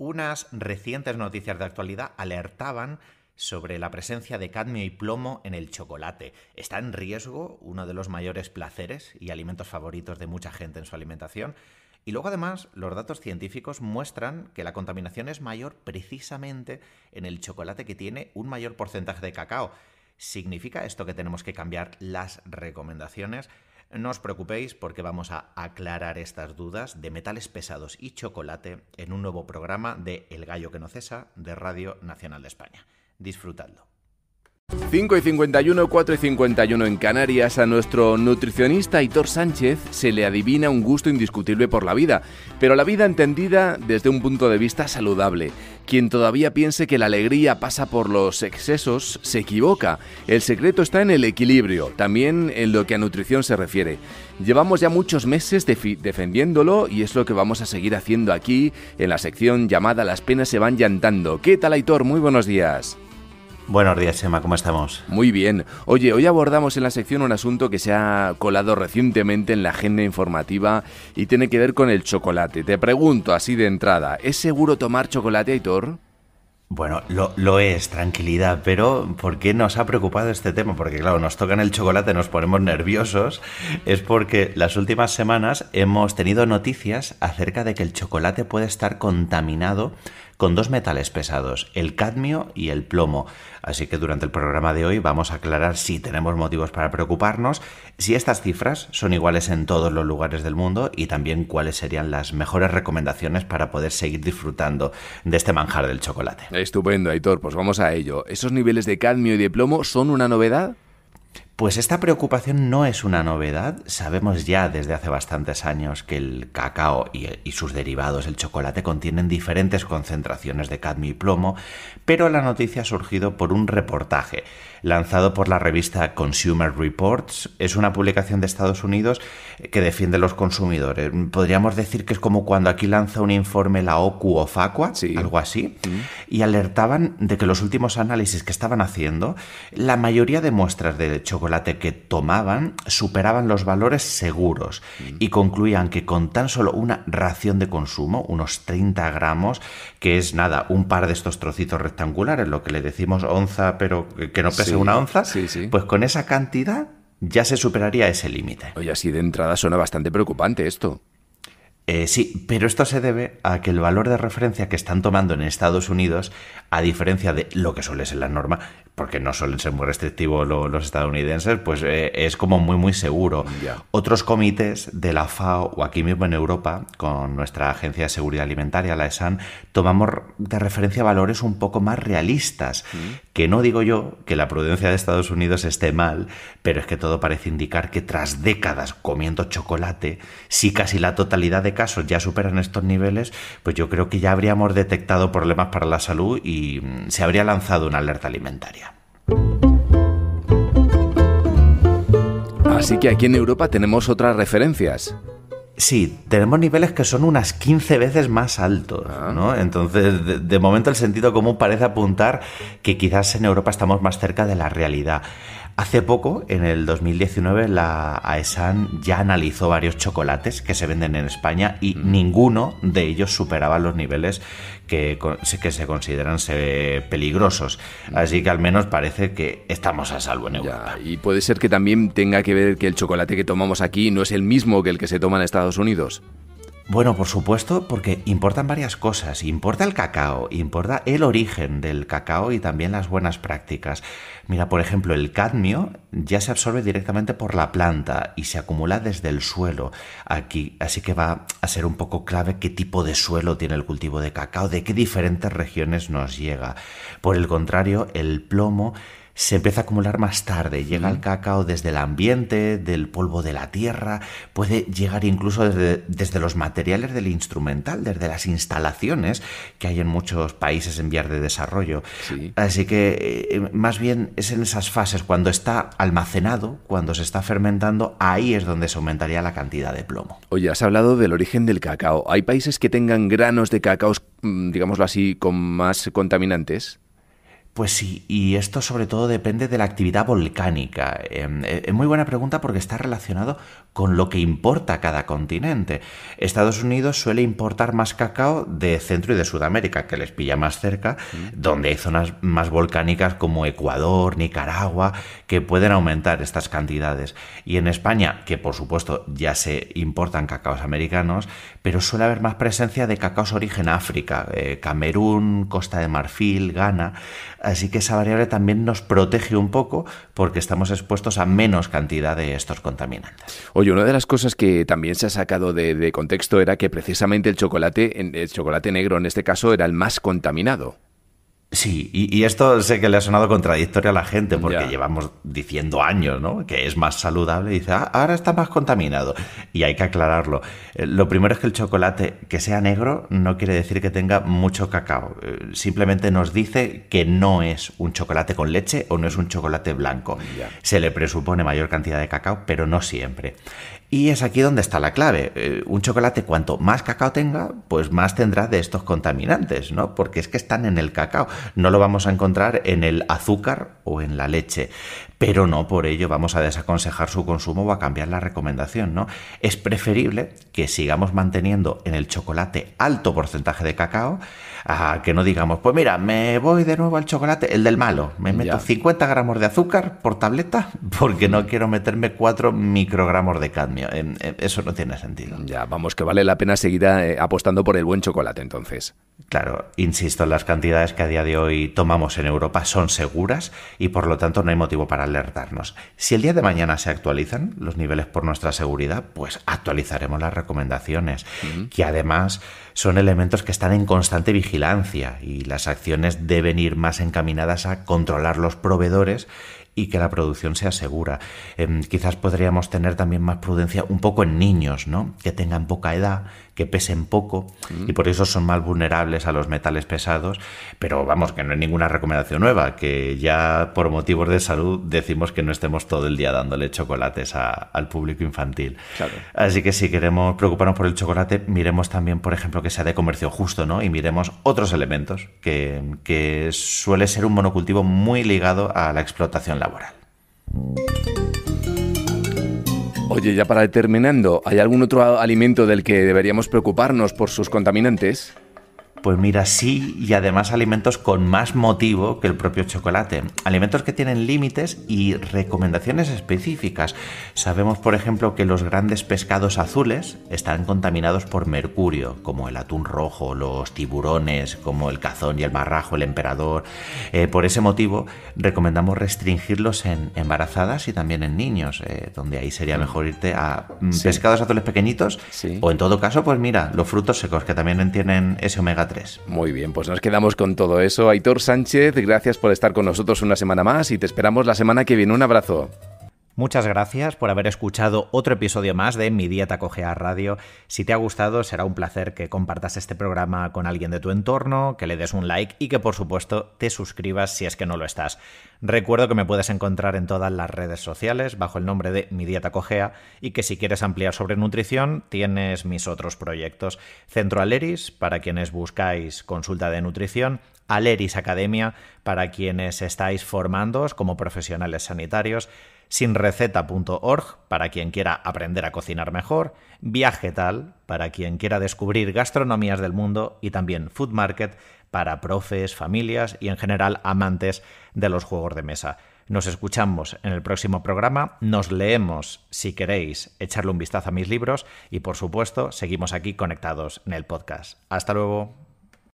Unas recientes noticias de actualidad alertaban sobre la presencia de cadmio y plomo en el chocolate. Está en riesgo uno de los mayores placeres y alimentos favoritos de mucha gente en su alimentación. Y luego además los datos científicos muestran que la contaminación es mayor precisamente en el chocolate que tiene un mayor porcentaje de cacao. ¿Significa esto que tenemos que cambiar las recomendaciones? No os preocupéis porque vamos a aclarar estas dudas de metales pesados y chocolate en un nuevo programa de El Gallo que no cesa de Radio Nacional de España. Disfrutadlo. 5 y 51, 4 y 51 en Canarias, a nuestro nutricionista Aitor Sánchez se le adivina un gusto indiscutible por la vida, pero la vida entendida desde un punto de vista saludable. Quien todavía piense que la alegría pasa por los excesos se equivoca. El secreto está en el equilibrio, también en lo que a nutrición se refiere. Llevamos ya muchos meses defendiéndolo y es lo que vamos a seguir haciendo aquí en la sección llamada Las penas se van llantando. ¿Qué tal Aitor? Muy buenos días. Buenos días, Emma. ¿cómo estamos? Muy bien. Oye, hoy abordamos en la sección un asunto que se ha colado recientemente en la agenda informativa y tiene que ver con el chocolate. Te pregunto así de entrada, ¿es seguro tomar chocolate, Aitor? Bueno, lo, lo, es, tranquilidad, pero ¿por qué nos ha preocupado este tema? Porque claro, nos tocan el chocolate, nos ponemos nerviosos. Es porque las últimas semanas hemos tenido noticias acerca de que el chocolate puede estar contaminado con dos metales pesados, el cadmio y el plomo. Así que durante el programa de hoy vamos a aclarar si tenemos motivos para preocuparnos, si estas cifras son iguales en todos los lugares del mundo y también cuáles serían las mejores recomendaciones para poder seguir disfrutando de este manjar del chocolate. Estupendo, Aitor, pues vamos a ello. ¿Esos niveles de cadmio y de plomo son una novedad? Pues esta preocupación no es una novedad. Sabemos ya desde hace bastantes años que el cacao y, sus derivados, el chocolate, contienen diferentes concentraciones de cadmio y plomo, pero la noticia ha surgido por un reportaje lanzado por la revista Consumer Reports. Es una publicación de Estados Unidos que defiende a los consumidores. Podríamos decir que es como cuando aquí lanza un informe la OCU o FACUA, algo así, mm. y alertaban de que los últimos análisis que estaban haciendo, la mayoría de muestras de chocolate que tomaban superaban los valores seguros y concluían que con tan solo una ración de consumo, unos 30 gramos, que es nada, un par de estos trocitos rectangulares, lo que le decimos onza, pero que no pese una onza, pues con esa cantidad ya se superaría ese límite. Oye, así de entrada suena bastante preocupante esto. Eh, sí, pero esto se debe a que el valor de referencia que están tomando en Estados Unidos, a diferencia de lo que suele ser la norma, porque no suelen ser muy restrictivos los estadounidenses, pues eh, es como muy, muy seguro. Otros comités de la FAO o aquí mismo en Europa, con nuestra Agencia de Seguridad Alimentaria, la ESAN, tomamos de referencia valores un poco más realistas. Mm. Que no digo yo que la prudencia de Estados Unidos esté mal, pero es que todo parece indicar que tras décadas comiendo chocolate, si casi la totalidad de casos ya superan estos niveles, pues yo creo que ya habríamos detectado problemas para la salud y mm, se habría lanzado una alerta alimentaria. Así que aquí en Europa tenemos otras referencias. Sí, tenemos niveles que son unas 15 veces más altos, ah. ¿no? Entonces, de momento el sentido común parece apuntar que quizás en Europa estamos más cerca de la realidad. Hace poco, en el 2019, la AESAN ya analizó varios chocolates que se venden en España y mm. ninguno de ellos superaba los niveles que, se consideran peligrosos. Mm. Así que al menos parece que estamos a salvo en Europa. y puede ser que también tenga que ver que el chocolate que tomamos aquí no es el mismo que el que se toma en Estados Unidos. Bueno, por supuesto, porque importan varias cosas. Importa el cacao, importa el origen del cacao y también las buenas prácticas. Mira, por ejemplo, el cadmio ya se absorbe directamente por la planta y se acumula desde el suelo aquí, así que va a ser un poco clave qué tipo de suelo tiene el cultivo de cacao, de qué diferentes regiones nos llega. Por el contrario, el plomo se empieza a acumular más tarde, llega el cacao desde el ambiente, del polvo de la tierra, puede llegar incluso desde, los materiales del instrumental, desde las instalaciones que hay en muchos países en vías de desarrollo. Así que eh, eh, más bien es en esas fases, cuando está almacenado, cuando se está fermentando, ahí es donde se aumentaría la cantidad de plomo. Oye, has hablado del origen del cacao. ¿Hay países que tengan granos de cacao, mm, digámoslo así, con más contaminantes? Pues sí, y esto sobre todo depende de la actividad volcánica. Em, e, es muy buena pregunta porque está relacionado con lo que importa cada continente. Estados Unidos suele importar más cacao de Centro y de Sudamérica, que les pilla más cerca, mm. donde hay zonas más volcánicas como Ecuador, Nicaragua, que pueden aumentar estas cantidades. Y en España, que por supuesto ya se importan cacaos americanos, pero suele haber más presencia de cacaos origen África, eh, Camerún, Costa de Marfil, Ghana. Así que esa variable también nos protege un poco porque estamos expuestos a menos cantidad de estos contaminantes. Oye, una de las cosas que también se ha sacado de, contexto era que precisamente el chocolate, el chocolate negro en este caso, era el más contaminado. Sí, y, esto sé que le ha sonado contradictorio a la gente, porque llevamos diciendo años, ¿no? Que es más saludable y dice, ah, ahora está más contaminado. Y hay que aclararlo. Eh, lo primero es que el chocolate que sea negro no quiere decir que tenga mucho cacao. Eh, simplemente nos dice que no es un chocolate con leche o no es un chocolate blanco. Se le presupone mayor cantidad de cacao, pero no siempre. Y es aquí donde está la clave. Eh, un chocolate cuanto más cacao tenga, pues más tendrá de estos contaminantes, ¿no? Porque es que están en el cacao, no lo vamos a encontrar en el azúcar o en la leche pero no por ello vamos a desaconsejar su consumo o a cambiar la recomendación, ¿no? Es preferible que sigamos manteniendo en el chocolate alto porcentaje de cacao a que no digamos, pues mira, me voy de nuevo al chocolate, el del malo, me meto 50 gramos de azúcar por tableta porque no mm. quiero meterme 4 microgramos de cadmio. Eso no tiene sentido. Ya, vamos, que vale la pena seguir eh, apostando por el buen chocolate entonces. Claro, insisto, las cantidades que a día de hoy tomamos en Europa son seguras y por lo tanto no hay motivo para si el día de mañana se actualizan los niveles por nuestra seguridad, pues actualizaremos las recomendaciones, que además son elementos que están en constante vigilancia y las acciones deben ir más encaminadas a controlar los proveedores y que la producción sea segura. Em, quizás podríamos tener también más prudencia un poco en niños, ¿no? Que tengan poca edad, que pesen poco mm. y por eso son más vulnerables a los metales pesados. Pero vamos, que no hay ninguna recomendación nueva, que ya por motivos de salud decimos que no estemos todo el día dándole chocolates al público infantil. Así que si queremos preocuparnos por el chocolate, miremos también, por ejemplo, que sea de comercio justo, ¿no? Y miremos otros elementos, que, que suele ser un monocultivo muy ligado a la explotación laboral. Oye, ya para terminando, ¿hay algún otro alimento del que deberíamos preocuparnos por sus contaminantes? Pues mira, sí, y además alimentos con más motivo que el propio chocolate. Alimentos que tienen límites y recomendaciones específicas. Sabemos, por ejemplo, que los grandes pescados azules están contaminados por mercurio, como el atún rojo, los tiburones, como el cazón y el marrajo, el emperador. Eh, por ese motivo, recomendamos restringirlos en embarazadas y también en niños, eh, donde ahí sería mm. mejor irte a mm, pescados azules pequeñitos. O en todo caso, pues mira, los frutos secos, que también tienen ese omega muy bien, pues nos quedamos con todo eso. Aitor Sánchez, gracias por estar con nosotros una semana más y te esperamos la semana que viene. Un abrazo. Muchas gracias por haber escuchado otro episodio más de Mi Dieta Cogea Radio. Si te ha gustado, será un placer que compartas este programa con alguien de tu entorno, que le des un like y que por supuesto te suscribas si es que no lo estás. Recuerdo que me puedes encontrar en todas las redes sociales bajo el nombre de Mi Dieta Cogea y que si quieres ampliar sobre nutrición, tienes mis otros proyectos. Centro Aleris, para quienes buscáis consulta de nutrición, Aleris Academia, para quienes estáis formándoos como profesionales sanitarios, sinreceta.org para quien quiera aprender a cocinar mejor, Viaje Tal para quien quiera descubrir gastronomías del mundo y también Food Market para profes, familias y en general amantes de los juegos de mesa. Nos escuchamos en el próximo programa, nos leemos si queréis echarle un vistazo a mis libros y por supuesto seguimos aquí conectados en el podcast. Hasta luego.